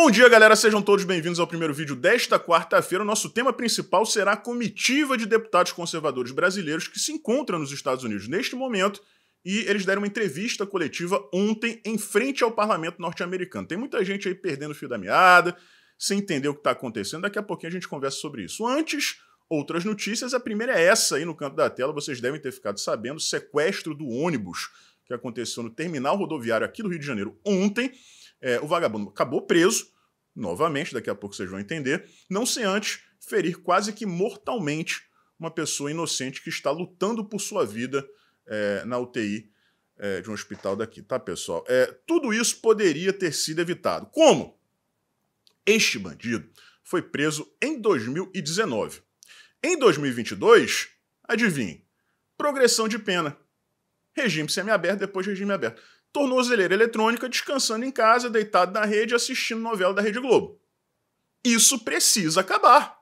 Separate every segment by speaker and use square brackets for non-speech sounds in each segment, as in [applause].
Speaker 1: Bom dia, galera. Sejam todos bem-vindos ao primeiro vídeo desta quarta-feira. O nosso tema principal será a comitiva de deputados conservadores brasileiros que se encontram nos Estados Unidos neste momento e eles deram uma entrevista coletiva ontem em frente ao parlamento norte-americano. Tem muita gente aí perdendo o fio da meada, sem entender o que está acontecendo. Daqui a pouquinho a gente conversa sobre isso. Antes, outras notícias. A primeira é essa aí no canto da tela, vocês devem ter ficado sabendo: sequestro do ônibus que aconteceu no terminal rodoviário aqui do Rio de Janeiro ontem. É, o vagabundo acabou preso, novamente, daqui a pouco vocês vão entender, não sem antes ferir quase que mortalmente uma pessoa inocente que está lutando por sua vida é, na UTI é, de um hospital daqui, tá, pessoal? É, tudo isso poderia ter sido evitado. Como? Este bandido foi preso em 2019. Em 2022, adivinhe, progressão de pena. Regime semiaberto, depois regime aberto tornozeleira eletrônica, descansando em casa, deitado na rede, assistindo novela da Rede Globo. Isso precisa acabar.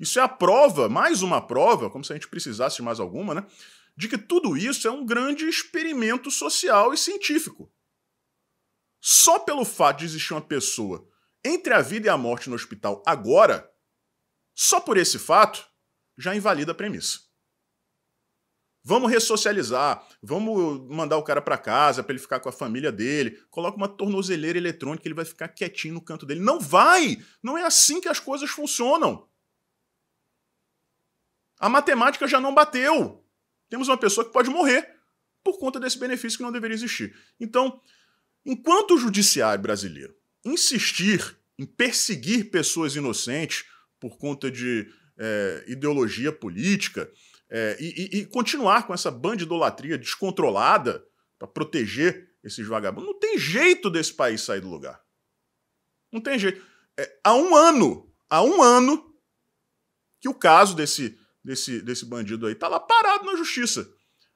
Speaker 1: Isso é a prova, mais uma prova, como se a gente precisasse de mais alguma, né? De que tudo isso é um grande experimento social e científico. Só pelo fato de existir uma pessoa entre a vida e a morte no hospital agora, só por esse fato, já invalida a premissa. Vamos ressocializar, vamos mandar o cara para casa para ele ficar com a família dele, coloca uma tornozeleira eletrônica, ele vai ficar quietinho no canto dele. Não vai! Não é assim que as coisas funcionam. A matemática já não bateu. Temos uma pessoa que pode morrer por conta desse benefício que não deveria existir. Então, enquanto o judiciário brasileiro insistir em perseguir pessoas inocentes por conta de é, ideologia política, é, e, e, continuar com essa bandidolatria descontrolada para proteger esses vagabundos. Não tem jeito desse país sair do lugar. Não tem jeito. É, há um ano, há um ano que o caso desse desse, desse bandido aí tá lá parado na justiça.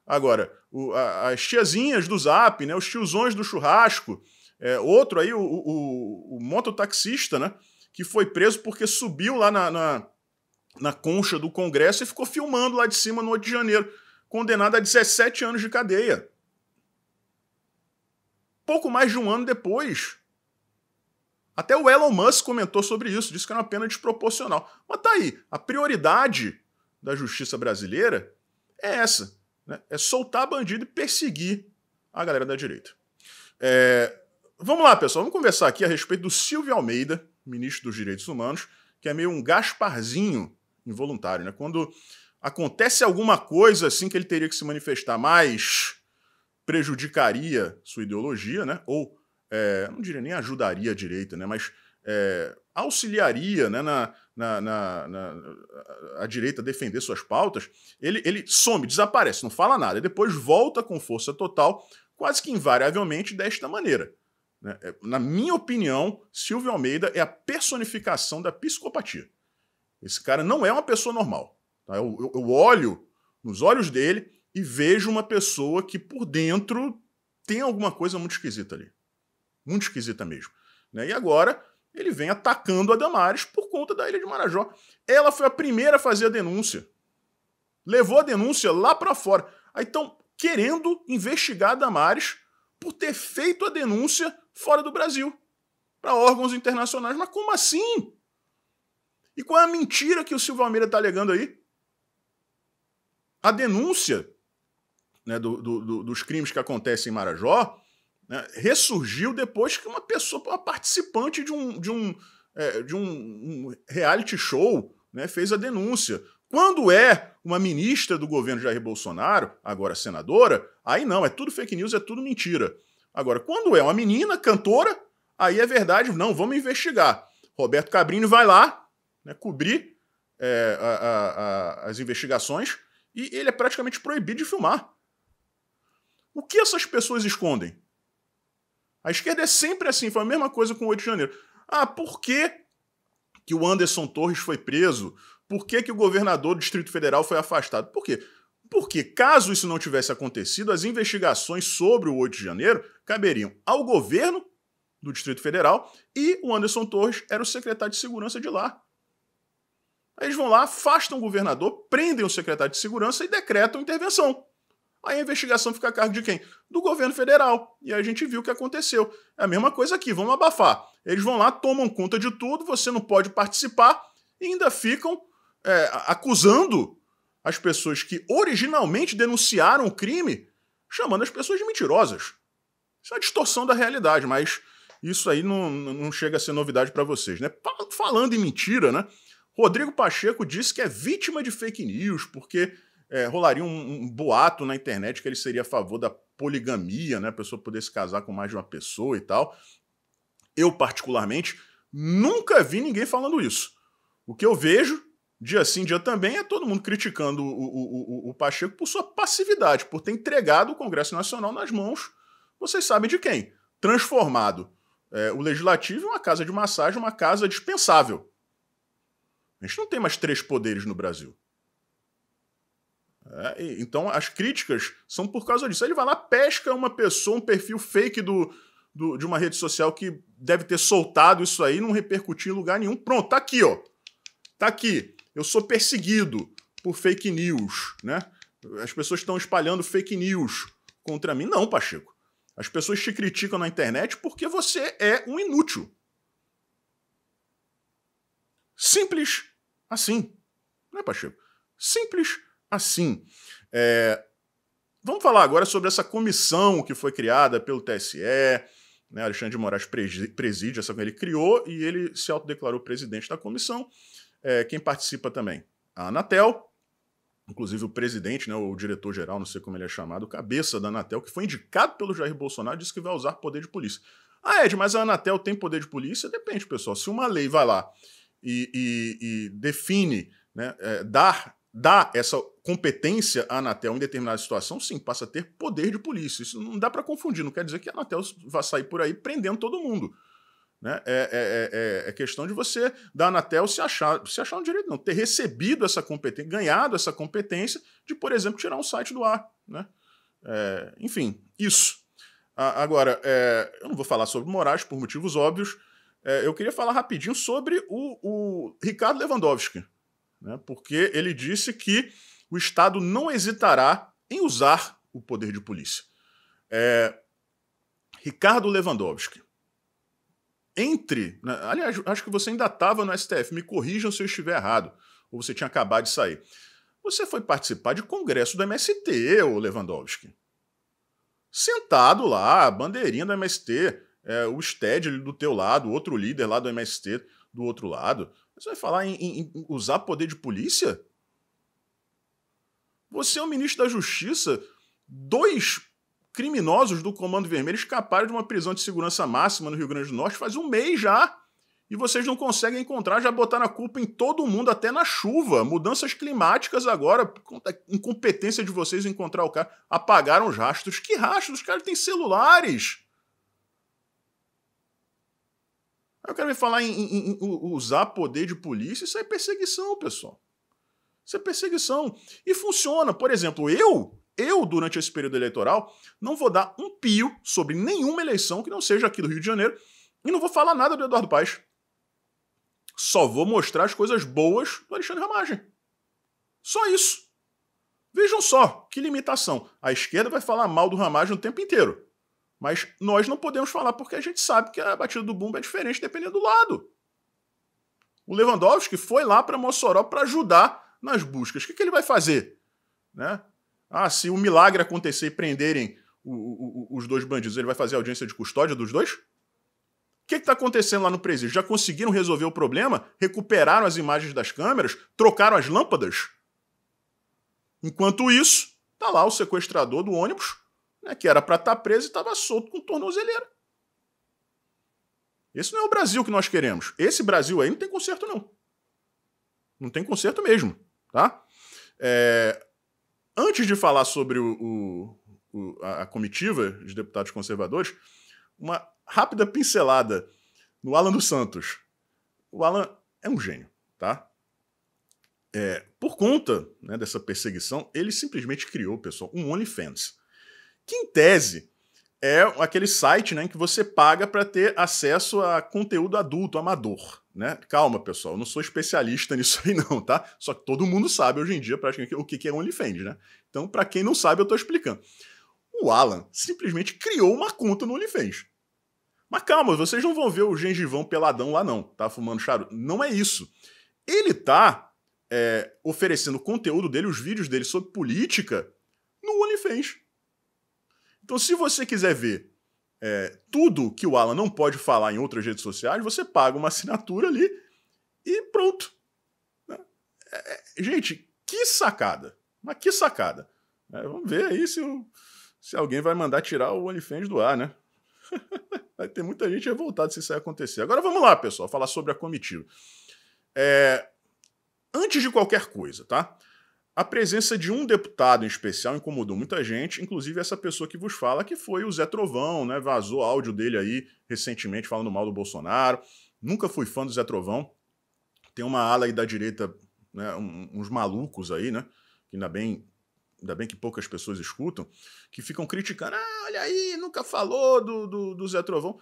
Speaker 1: Agora, o, a, as tiazinhas do Zap, né, os tiozões do churrasco, é, outro aí, o, o, o mototaxista, né, que foi preso porque subiu lá na, na na concha do Congresso e ficou filmando lá de cima no 8 de janeiro, condenado a 17 anos de cadeia. Pouco mais de um ano depois. Até o Elon Musk comentou sobre isso, disse que era uma pena desproporcional. Mas tá aí, a prioridade da justiça brasileira é essa: né? é soltar bandido e perseguir a galera da direita. É... Vamos lá, pessoal, vamos conversar aqui a respeito do Silvio Almeida, ministro dos Direitos Humanos, que é meio um Gasparzinho involuntário, né? Quando acontece alguma coisa assim que ele teria que se manifestar, mas prejudicaria sua ideologia, né? Ou é, não diria nem ajudaria a direita, né? Mas é, auxiliaria né, na, na, na, na, a direita a defender suas pautas, ele, ele some, desaparece, não fala nada, e depois volta com força total, quase que invariavelmente desta maneira. Né? É, na minha opinião, Silvio Almeida é a personificação da psicopatia. Esse cara não é uma pessoa normal. Tá? Eu, eu, eu olho nos olhos dele e vejo uma pessoa que por dentro tem alguma coisa muito esquisita ali. Muito esquisita mesmo. Né? E agora ele vem atacando a Damares por conta da Ilha de Marajó. Ela foi a primeira a fazer a denúncia. Levou a denúncia lá para fora. Aí estão querendo investigar a Damares por ter feito a denúncia fora do Brasil, para órgãos internacionais. Mas como assim? E qual é a mentira que o Silvio Almeida está alegando aí? A denúncia né, do, do, dos crimes que acontecem em Marajó né, ressurgiu depois que uma pessoa, uma participante de um, de um, é, de um, um reality show, né, fez a denúncia. Quando é uma ministra do governo Jair Bolsonaro, agora senadora, aí não, é tudo fake news, é tudo mentira. Agora, quando é uma menina cantora, aí é verdade, não, vamos investigar. Roberto Cabrini vai lá, né, cobrir é, a, a, a, as investigações e ele é praticamente proibido de filmar. O que essas pessoas escondem? A esquerda é sempre assim, foi a mesma coisa com o 8 de janeiro. Ah, por que, que o Anderson Torres foi preso? Por que, que o governador do Distrito Federal foi afastado? Por quê? Porque, caso isso não tivesse acontecido, as investigações sobre o 8 de janeiro caberiam ao governo do Distrito Federal e o Anderson Torres era o secretário de segurança de lá. Eles vão lá, afastam o governador, prendem o secretário de segurança e decretam intervenção. Aí a investigação fica a cargo de quem? Do governo federal. E aí a gente viu o que aconteceu. É a mesma coisa aqui, vamos abafar. Eles vão lá, tomam conta de tudo, você não pode participar e ainda ficam é, acusando as pessoas que originalmente denunciaram o crime, chamando as pessoas de mentirosas. Isso é uma distorção da realidade, mas isso aí não, não chega a ser novidade para vocês, né? Falando em mentira, né? Rodrigo Pacheco disse que é vítima de fake news, porque é, rolaria um, um, boato na internet que ele seria a favor da poligamia, né? A pessoa poder se casar com mais de uma pessoa e tal. Eu, particularmente, nunca vi ninguém falando isso. O que eu vejo, dia sim, dia também, é todo mundo criticando o, o, o, o Pacheco por sua passividade, por ter entregado o Congresso Nacional nas mãos, vocês sabem de quem? Transformado é, o Legislativo em é uma casa de massagem, uma casa dispensável a gente não tem mais três poderes no Brasil. É, então as críticas são por causa disso. Aí ele vai lá, pesca uma pessoa, um perfil fake do, do, de uma rede social que deve ter soltado isso aí, não repercutir em lugar nenhum. Pronto, tá aqui, ó. Tá aqui. Eu sou perseguido por fake news, né? As pessoas estão espalhando fake news contra mim. Não, Pacheco. As pessoas te criticam na internet porque você é um inútil. Simples assim. Né, Pacheco? Simples assim. É... Vamos falar agora sobre essa comissão que foi criada pelo TSE. Né? Alexandre de Moraes preside essa ele criou e ele se autodeclarou presidente da comissão. É, quem participa também? A Anatel, inclusive o presidente, né, o diretor-geral, não sei como ele é chamado, cabeça da Anatel, que foi indicado pelo Jair Bolsonaro, disse que vai usar poder de polícia. Ah, Ed, mas a Anatel tem poder de polícia? Depende, pessoal. Se uma lei vai lá e, e, e define, né, é, dar, dá essa competência à Anatel em determinada situação, sim, passa a ter poder de polícia. Isso não dá para confundir, não quer dizer que a Anatel vá sair por aí prendendo todo mundo. Né? É, é, é, é, é questão de você, da Anatel, se achar, se achar um direito, não, ter recebido essa competência, ganhado essa competência de, por exemplo, tirar um site do ar. Né? É, enfim, isso. agora, é, eu não vou falar sobre Moraes por motivos óbvios, é, eu queria falar rapidinho sobre o, o Ricardo Lewandowski, né, porque ele disse que o Estado não hesitará em usar o poder de polícia. É, Ricardo Lewandowski, entre. Né, aliás, acho que você ainda estava no STF, me corrijam se eu estiver errado, ou você tinha acabado de sair. Você foi participar de congresso do MST, o Lewandowski. Sentado lá, bandeirinha do MST é, o Stead do teu lado, outro líder lá do MST do outro lado. Você vai falar em, em, em usar poder de polícia? Você é o ministro da Justiça, dois criminosos do Comando Vermelho escaparam de uma prisão de segurança máxima no Rio Grande do Norte faz um mês já. E vocês não conseguem encontrar, já botaram a culpa em todo mundo, até na chuva. Mudanças climáticas agora, incompetência de vocês encontrar o cara. Apagaram os rastros. Que rastros? Os caras têm celulares. Eu quero me falar em, em, em, usar poder de polícia, isso é perseguição, pessoal. Isso é perseguição. E funciona. Por exemplo, eu, eu, durante esse período eleitoral, não vou dar um pio sobre nenhuma eleição que não seja aqui do Rio de Janeiro e não vou falar nada do Eduardo Paes. Só vou mostrar as coisas boas do Alexandre Ramagem. Só isso. Vejam só que limitação. A esquerda vai falar mal do Ramagem o tempo inteiro. Mas nós não podemos falar porque a gente sabe que a batida do bumbo é diferente dependendo do lado. O Lewandowski foi lá para Mossoró para ajudar nas buscas. O que, que ele vai fazer? Né? Ah, se o um milagre acontecer e prenderem o, o, o, os dois bandidos, ele vai fazer audiência de custódia dos dois? O que está acontecendo lá no presídio? Já conseguiram resolver o problema? Recuperaram as imagens das câmeras? Trocaram as lâmpadas? Enquanto isso, tá lá o sequestrador do ônibus né, que era para estar tá preso e estava solto com tornozeleira. Esse não é o Brasil que nós queremos. Esse Brasil aí não tem conserto, não. Não tem conserto mesmo, tá? É, antes de falar sobre o, o, a comitiva de deputados conservadores, uma rápida pincelada no Alan dos Santos. O Alan é um gênio, tá? É, por conta né, dessa perseguição, ele simplesmente criou, pessoal, um OnlyFans que em tese é aquele site né, em que você paga para ter acesso a conteúdo adulto, amador. Né? Calma, pessoal, eu não sou especialista [laughs] nisso aí, não, tá? Só que todo mundo sabe hoje em dia praticamente o que é OnlyFans, né? Então, para quem não sabe, eu estou explicando. O Alan simplesmente criou uma conta no OnlyFans. Mas calma, vocês não vão ver o gengivão peladão lá, não, tá? Fumando charuto. Não é isso. Ele tá é, oferecendo o conteúdo dele, os vídeos dele sobre política, no OnlyFans. Então, se você quiser ver é, tudo que o Alan não pode falar em outras redes sociais, você paga uma [laughs] assinatura ali e pronto. Né? É, é, gente, que sacada! Mas que sacada! É, vamos ver aí se, se alguém vai mandar tirar o OnlyFans do ar, né? [laughs] vai ter muita gente revoltada se isso aí acontecer. Agora vamos lá, pessoal, falar sobre a comitiva. É, antes de qualquer coisa, tá? A presença de um deputado em especial incomodou muita gente, inclusive essa pessoa que vos fala, que foi o Zé Trovão, né? Vazou áudio dele aí recentemente falando mal do Bolsonaro. Nunca fui fã do Zé Trovão. Tem uma ala aí da direita, né? Um, uns malucos aí, né? Que ainda bem, ainda bem que poucas pessoas escutam, que ficam criticando. Ah, olha aí, nunca falou do, do, do Zé Trovão.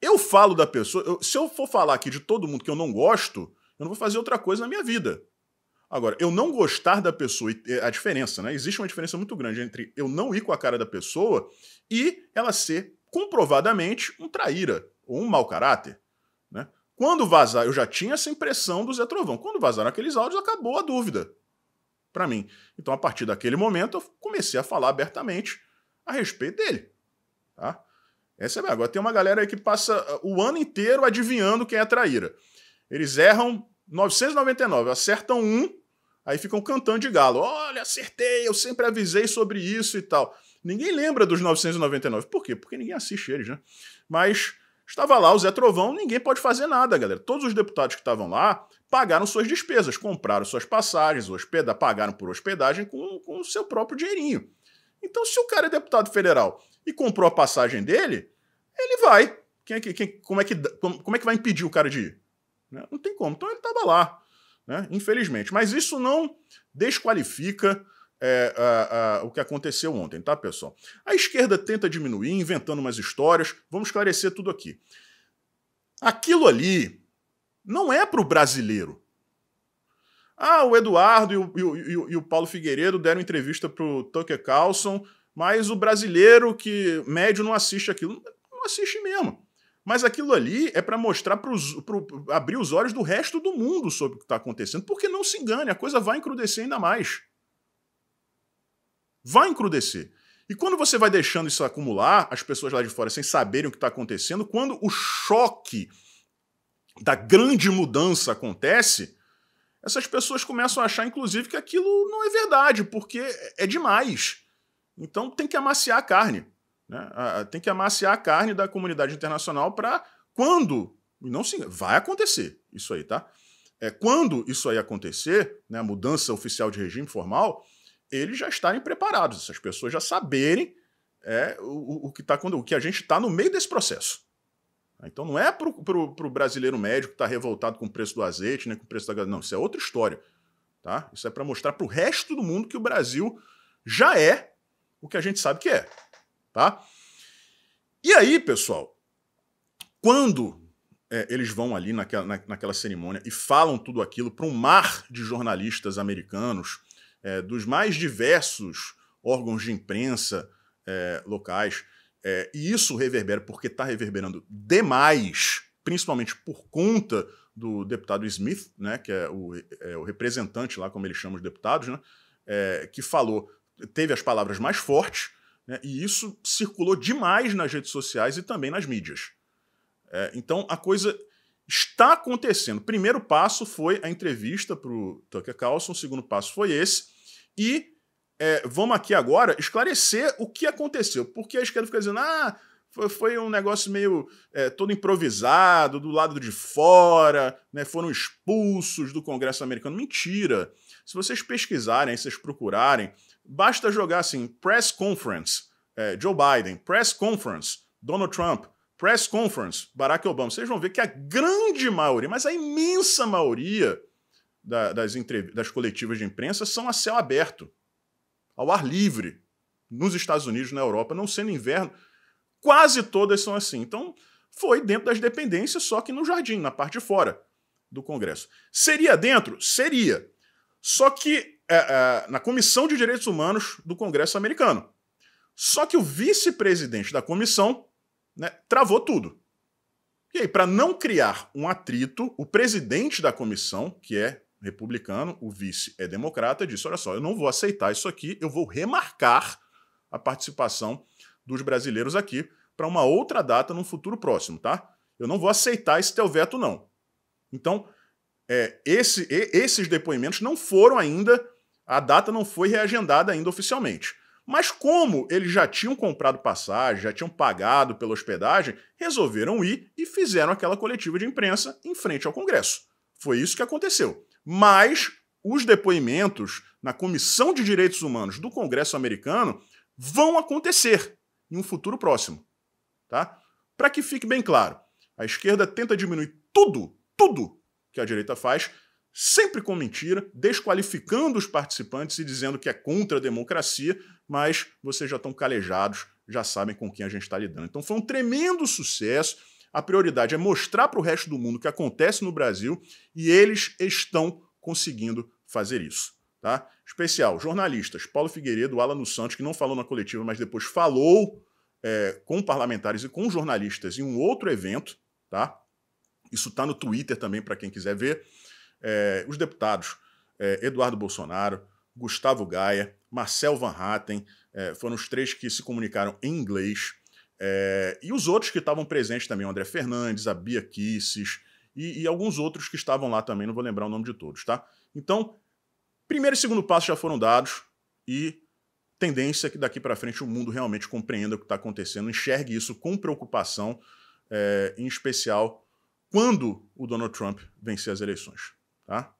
Speaker 1: Eu falo da pessoa. Eu, se eu for falar aqui de todo mundo que eu não gosto, eu não vou fazer outra coisa na minha vida. Agora, eu não gostar da pessoa, eh, a diferença, né? Existe uma diferença muito grande entre eu não ir com a cara da pessoa e ela ser comprovadamente um traíra ou um mau caráter, né? Quando vazar, eu já tinha essa impressão do Zé Trovão. Quando vazaram aqueles áudios, acabou a dúvida para mim. Então, a partir daquele momento, eu comecei a falar abertamente a respeito dele, tá? Essa é Agora tem uma galera aí que passa ah, o ano inteiro adivinhando quem é traíra. Eles erram 999, acertam um, aí ficam cantando de galo. Olha, acertei, eu sempre avisei sobre isso e tal. Ninguém lembra dos 999. Por quê? Porque ninguém assiste eles, né? Mas estava lá o Zé Trovão, ninguém pode fazer nada, galera. Todos os deputados que estavam lá pagaram suas despesas, compraram suas passagens, hospeda, pagaram por hospedagem com, com o seu próprio dinheirinho. Então, se o cara é deputado federal e comprou a passagem dele, ele vai. Quem é que, quem, como, é que, como, como é que vai impedir o cara de ir? Né? Não tem como. Então ele estava lá, né? infelizmente. Mas isso não desqualifica é, a, a, o que aconteceu ontem, tá, pessoal? A esquerda tenta diminuir, inventando umas histórias. Vamos esclarecer tudo aqui. Aquilo ali não é para o brasileiro. Ah, o Eduardo e o, e o, e o Paulo Figueiredo deram entrevista para o Tucker Carlson, mas o brasileiro que médio não assiste aquilo. Não assiste mesmo. Mas aquilo ali é para mostrar, pros, pro, abrir os olhos do resto do mundo sobre o que está acontecendo. Porque não se engane, a coisa vai encrudecer ainda mais. Vai encrudecer. E quando você vai deixando isso acumular, as pessoas lá de fora sem saberem o que está acontecendo, quando o choque da grande mudança acontece, essas pessoas começam a achar, inclusive, que aquilo não é verdade, porque é demais. Então tem que amaciar a carne. Né? Tem que amaciar a carne da comunidade internacional para quando, não se, vai acontecer isso aí, tá? É, quando isso aí acontecer, né, a mudança oficial de regime formal, eles já estarem preparados, essas pessoas já saberem é, o, o, que tá, o que a gente está no meio desse processo. Então não é para o brasileiro médio que está revoltado com o preço do azeite, né, com o preço da gasolina. Não, isso é outra história. Tá? Isso é para mostrar para o resto do mundo que o Brasil já é o que a gente sabe que é tá? E aí, pessoal, quando é, eles vão ali naquela, na, naquela cerimônia e falam tudo aquilo para um mar de jornalistas americanos, é, dos mais diversos órgãos de imprensa é, locais, é, e isso reverbera, porque está reverberando demais, principalmente por conta do deputado Smith, né, que é o, é o representante lá, como eles chamam os deputados, né, é, que falou, teve as palavras mais fortes, né? E isso circulou demais nas redes sociais e também nas mídias. É, então a coisa está acontecendo. Primeiro passo foi a entrevista para o Tucker Carlson, segundo passo foi esse. E é, vamos aqui agora esclarecer o que aconteceu. Porque a esquerda fica dizendo, ah, foi, um negócio meio é, todo improvisado, do lado de fora, né, foram expulsos do Congresso americano. Mentira! Se vocês pesquisarem, se vocês procurarem, Basta jogar assim, press conference, é, Joe Biden, press conference, Donald Trump, press conference, Barack Obama. Vocês vão ver que a grande maioria, mas a imensa maioria da, das, das coletivas de imprensa são a céu aberto, ao ar livre, nos Estados Unidos, na Europa, não sendo inverno. Quase todas são assim. Então, foi dentro das dependências, só que no jardim, na parte de fora do Congresso. Seria dentro? Seria. Só que é, é, na Comissão de Direitos Humanos do Congresso americano. Só que o vice-presidente da comissão né, travou tudo. E aí, para não criar um atrito, o presidente da comissão, que é republicano, o vice é democrata, disse: olha só, eu não vou aceitar isso aqui, eu vou remarcar a participação dos brasileiros aqui para uma outra data num futuro próximo, tá? Eu não vou aceitar esse teu veto, não. Então, é, esse, e, esses depoimentos não foram ainda a data não foi reagendada ainda oficialmente. Mas como eles já tinham comprado passagem, já tinham pagado pela hospedagem, resolveram ir e fizeram aquela coletiva de imprensa em frente ao Congresso. Foi isso que aconteceu. Mas os depoimentos na Comissão de Direitos Humanos do Congresso americano vão acontecer em um futuro próximo, tá? Para que fique bem claro, a esquerda tenta diminuir tudo, tudo que a direita faz sempre com mentira, desqualificando os participantes e dizendo que é contra a democracia, mas vocês já estão calejados, já sabem com quem a gente está lidando. Então foi um tremendo sucesso. A prioridade é mostrar para o resto do mundo o que acontece no Brasil e eles estão conseguindo fazer isso. Tá? Especial, jornalistas, Paulo Figueiredo, Alan Santos, que não falou na coletiva, mas depois falou é, com parlamentares e com jornalistas em um outro evento, tá? Isso está no Twitter também para quem quiser ver é, os deputados é, Eduardo Bolsonaro, Gustavo Gaia, Marcel Van Hatten, é, foram os três que se comunicaram em inglês. É, e os outros que estavam presentes também, o André Fernandes, a Bia Kisses e, e alguns outros que estavam lá também, não vou lembrar o nome de todos, tá? Então, primeiro e segundo passo já foram dados e tendência é que daqui para frente o mundo realmente compreenda o que está acontecendo, enxergue isso com preocupação, é, em especial quando o Donald Trump vencer as eleições. Tá?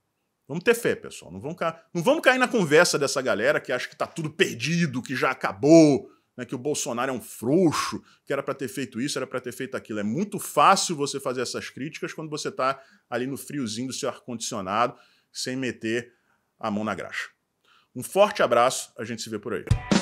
Speaker 1: Vamos ter fé, pessoal. Não vamos, ca... não vamos cair na conversa dessa galera que acha que tá tudo perdido, que já acabou, né, que o Bolsonaro é um frouxo, que era para ter feito isso, era para ter feito aquilo. É muito fácil você fazer essas críticas quando você está ali no friozinho do seu ar-condicionado, sem meter a mão na graxa. Um forte abraço, a gente se vê por aí.